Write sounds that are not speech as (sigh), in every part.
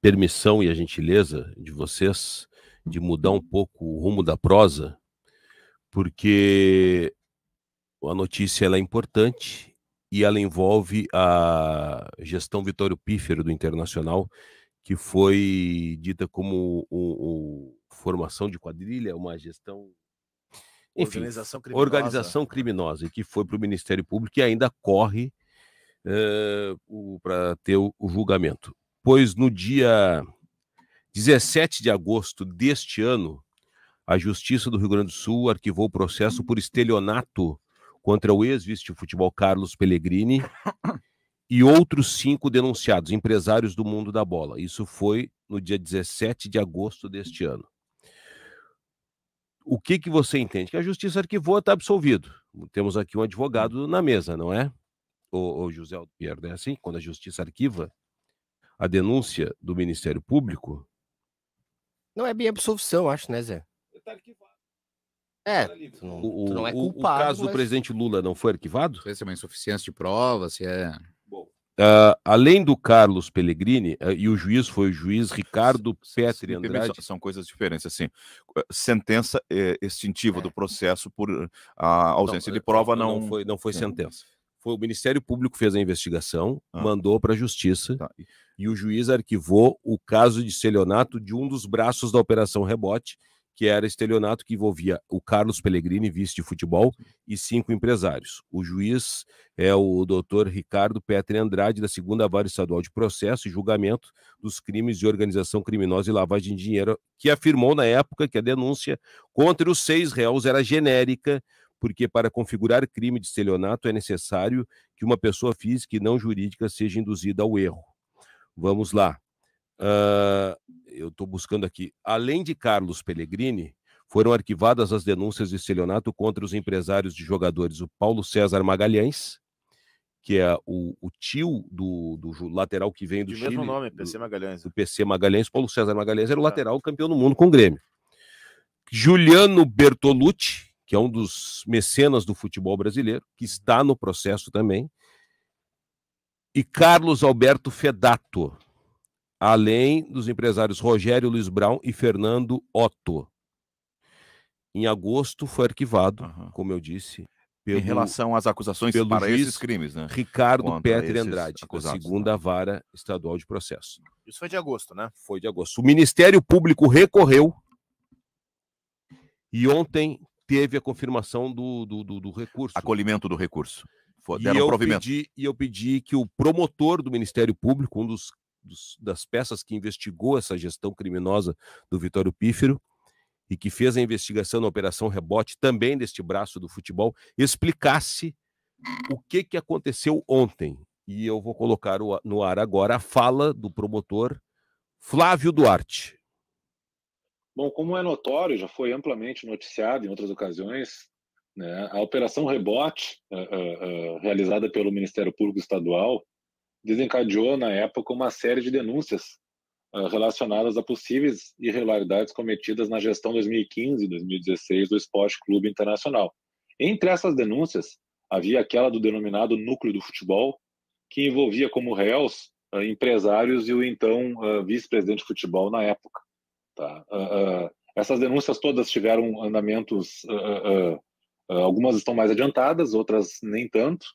permissão e a gentileza de vocês de mudar um pouco o rumo da prosa, porque a notícia ela é importante e ela envolve a gestão Vitório Pífero do Internacional, que foi dita como o, o formação de quadrilha, uma gestão. Enfim, organização criminosa. Organização criminosa, e que foi para o Ministério Público e ainda corre uh, eh, para ter o, o julgamento pois no dia 17 de agosto deste ano, a Justiça do Rio Grande do Sul arquivou o processo por estelionato contra o ex-vice de futebol Carlos Pellegrini (coughs) e outros cinco denunciados, empresários do mundo da bola. Isso foi no dia 17 de agosto deste ano. O que, que você entende? Que a justiça arquivou, está absolvido. Temos aqui um advogado na mesa, não é? O, o José Pierre, é assim? Quando a justiça arquiva, a denúncia do Ministério Público? Não é bem absolvição, acho, né, Zé? Tá é, tu tá não, o, tu não é culpado. O caso mas... do presidente Lula não foi arquivado? Se é uma insuficiência de provas se é. Uh, além do Carlos Pellegrini, uh, e o juiz foi o juiz Ricardo Petri Andrade. São coisas diferentes, assim. Eh, sentença é, extintiva é. do processo por ah, ausência não, de prova não. Não foi, não foi sentença. Foi o Ministério Público fez a investigação, ah. mandou para a Justiça. Tá e o juiz arquivou o caso de estelionato de um dos braços da Operação Rebote, que era estelionato que envolvia o Carlos Pellegrini, vice de futebol, e cinco empresários. O juiz é o doutor Ricardo Petri Andrade, da segunda vara estadual de processo e julgamento dos crimes de organização criminosa e lavagem de dinheiro, que afirmou na época que a denúncia contra os seis réus era genérica, porque para configurar crime de estelionato é necessário que uma pessoa física e não jurídica seja induzida ao erro. Vamos lá. Uh, eu estou buscando aqui. Além de Carlos Pellegrini, foram arquivadas as denúncias de estelionato contra os empresários de jogadores, o Paulo César Magalhães, que é o, o tio do, do, lateral que vem do de Chile. mesmo nome, PC Magalhães. Do, do PC Magalhães, Paulo César Magalhães era o tá. lateral campeão do mundo com o Grêmio. Juliano Bertolucci, que é um dos mecenas do futebol brasileiro, que uhum. está no processo também, e Carlos Alberto Fedato, além dos empresários Rogério Luiz Brown e Fernando Otto. Em agosto foi arquivado, uhum. como eu disse. Pelo, em relação às acusações pelo para juiz, esses crimes, né? Ricardo Petri Andrade, acusados, né? segunda né? vara estadual de processo. Isso foi de agosto, né? Foi de agosto. O Ministério Público recorreu e ontem teve a confirmação do, do, do, do recurso. Acolhimento do recurso deram e eu provimento. Pedi, e eu pedi que o promotor do Ministério Público, um dos, dos, das peças que investigou essa gestão criminosa do Vitório Pífero, e que fez a investigação na Operação Rebote, também deste braço do futebol, explicasse o que, que aconteceu ontem. E eu vou colocar no ar agora a fala do promotor Flávio Duarte. Bom, como é notório, já foi amplamente noticiado em outras ocasiões, né? A operação rebote, uh, uh, uh, realizada pelo Ministério Público Estadual, desencadeou, na época, uma série de denúncias relacionadas a possíveis irregularidades cometidas na gestão 2015 2016 do Esporte Clube Internacional. Entre essas denúncias, havia aquela do denominado núcleo do futebol, que envolvia como réus empresários e o então vice-presidente de futebol na época. Tá? essas denúncias todas tiveram andamentos ah, algumas estão mais adiantadas, outras nem tanto,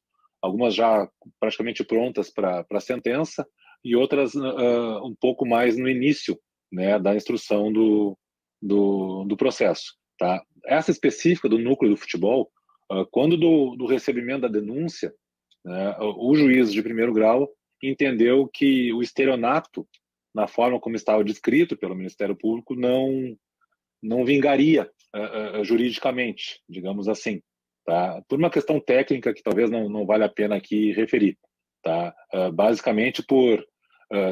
algumas já praticamente prontas para a sentença e outras uh, um pouco mais no início né, da instrução do, do, do, processo. Tá? Essa específica do núcleo do futebol, uh, quando do, do recebimento da denúncia, né, o juiz de primeiro grau entendeu que o estereonato, na forma como estava descrito pelo Ministério Público, não, não vingaria uh, uh, juridicamente, digamos assim, tá? Por uma questão técnica que talvez não, não vale a pena aqui referir, tá? Uh, basicamente por,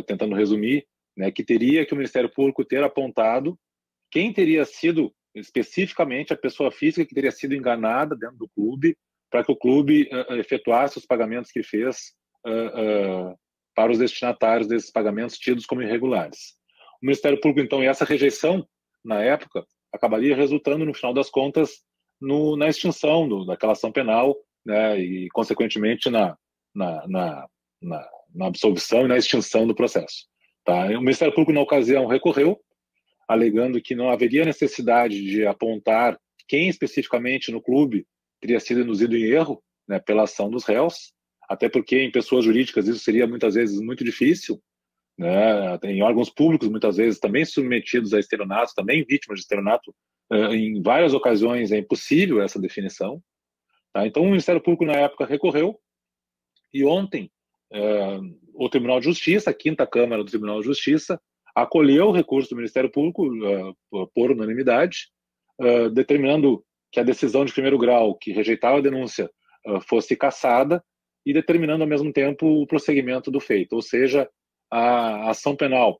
tentando resumir, né, que teria que o Ministério Público ter apontado quem teria sido especificamente a pessoa física que teria sido enganada dentro do clube para que o clube efetuasse os pagamentos que fez para os destinatários desses pagamentos tidos como irregulares. O Ministério Público, então, e essa rejeição na época, acabaria resultando, no final das contas, no, na extinção do, daquela ação penal né, e, consequentemente, na, na, na, na, na absolvição e na extinção do processo. Tá? O Ministério Público, na ocasião, recorreu, alegando que não haveria necessidade de apontar quem especificamente no clube teria sido induzido em erro né, pela ação dos réus, até porque em pessoas jurídicas isso seria muitas vezes muito difícil, né? Em órgãos públicos, muitas vezes, também submetidos a esteronato, também vítimas de esteronato, eh, Em várias ocasiões é impossível essa definição. Tá? Então, o Ministério Público, na época, recorreu. E ontem, eh, o Tribunal de Justiça, a quinta Câmara do Tribunal de Justiça, acolheu o recurso do Ministério Público eh, por unanimidade, determinando que a decisão de primeiro grau que rejeitava a denúncia fosse cassada e determinando ao mesmo tempo o prosseguimento do feito, ou seja, a ação penal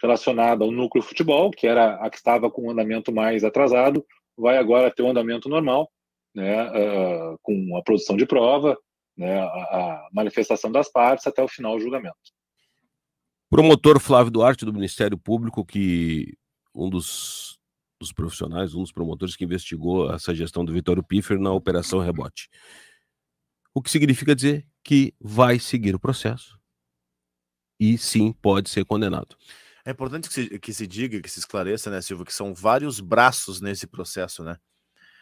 relacionada ao núcleo futebol, que era a que estava com o andamento mais atrasado, vai agora ter um andamento normal, né, uh, com a produção de prova, né, a, a manifestação das partes até o final do julgamento. Promotor Flávio Duarte do Ministério Público, que um dos, dos profissionais, um dos promotores que investigou essa gestão do Vitório Piffer na Operação Rebote. O que significa dizer que vai seguir o processo e sim pode ser condenado. É importante que se, que se diga, que se esclareça, né, Silvio, que são vários braços nesse processo, né?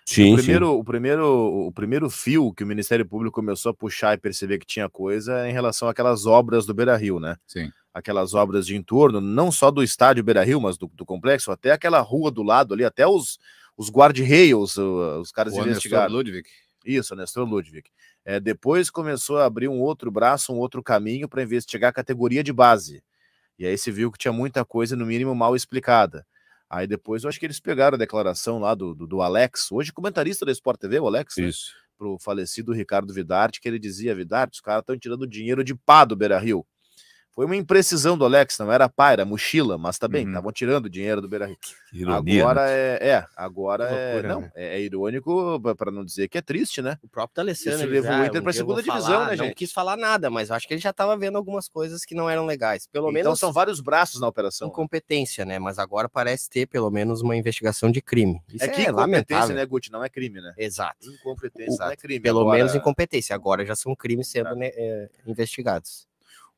Sim, o primeiro, sim. O primeiro, o primeiro fio que o Ministério Público começou a puxar e perceber que tinha coisa é em relação àquelas obras do Beira Rio, né? Sim. Aquelas obras de entorno, não só do estádio Beira Rio, mas do, do complexo, até aquela rua do lado ali, até os, os guard-rails, os caras o investigaram. Ludwig. Isso, Nestor Ludwig. É, depois começou a abrir um outro braço, um outro caminho para investigar a categoria de base. E aí se viu que tinha muita coisa, no mínimo, mal explicada. Aí depois, eu acho que eles pegaram a declaração lá do, do, do Alex, hoje comentarista da Sport TV, o Alex, né? Isso. Né? para o falecido Ricardo Vidarte, que ele dizia, Vidarte, os caras estão tirando dinheiro de pá do Beira-Rio. Foi uma imprecisão do Alex, não era pai, era mochila, mas também tá uhum. estavam uhum. tirando dinheiro do Beira Rio. Ironia, agora né? é, é, agora é, loucura, é, não, né? é, é irônico para não dizer que é triste, né? O próprio Alessandro Isso levou o ah, Inter para segunda divisão, né, gente? Não quis falar nada, mas acho que ele já estava vendo algumas coisas que não eram legais. Pelo então, menos são vários braços na operação. Né? Incompetência, né? Mas agora parece ter pelo menos uma investigação de crime. Isso é que é incompetência, né, Guti? Não é crime, né? Exato. Incompetência não é crime. Pelo agora... menos incompetência. Agora já são crimes sendo né, é, investigados.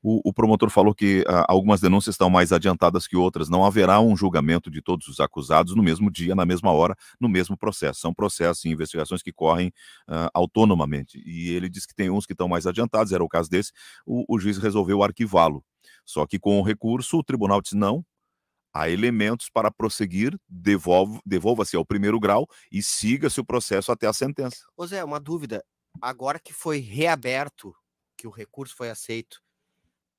O, o promotor falou que ah, algumas denúncias estão mais adiantadas que outras. Não haverá um julgamento de todos os acusados no mesmo dia, na mesma hora, no mesmo processo. São processos e investigações que correm ah, autonomamente. E ele disse que tem uns que estão mais adiantados, era o caso desse. O, o juiz resolveu arquivá-lo. Só que com o recurso, o tribunal disse: não, há elementos para prosseguir, devolva-se ao primeiro grau e siga-se o processo até a sentença. Ô Zé, uma dúvida. Agora que foi reaberto, que o recurso foi aceito,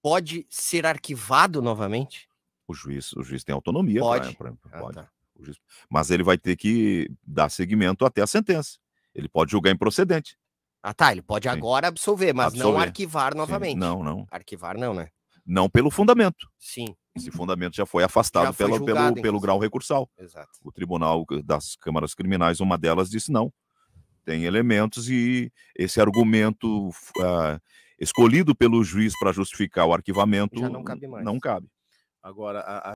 pode ser arquivado novamente? O juiz, o juiz tem autonomia. Pode. Pra, pra, ah, pode. Tá. juiz, mas ele vai ter que dar seguimento até a sentença. Ele pode julgar improcedente. Ah, tá. Ele pode Sim. agora absolver, mas absolver. não arquivar novamente. Sim. Não, não. Arquivar não, né? Não pelo fundamento. Sim. Esse fundamento já foi afastado já foi julgado, pelo, pelo grau recursal. Exato. O Tribunal das Câmaras Criminais, uma delas, disse não. Tem elementos e esse argumento. Uh, escolhido pelo juiz para justificar o arquivamento, Já não cabe mais. Não cabe. Agora, a, a...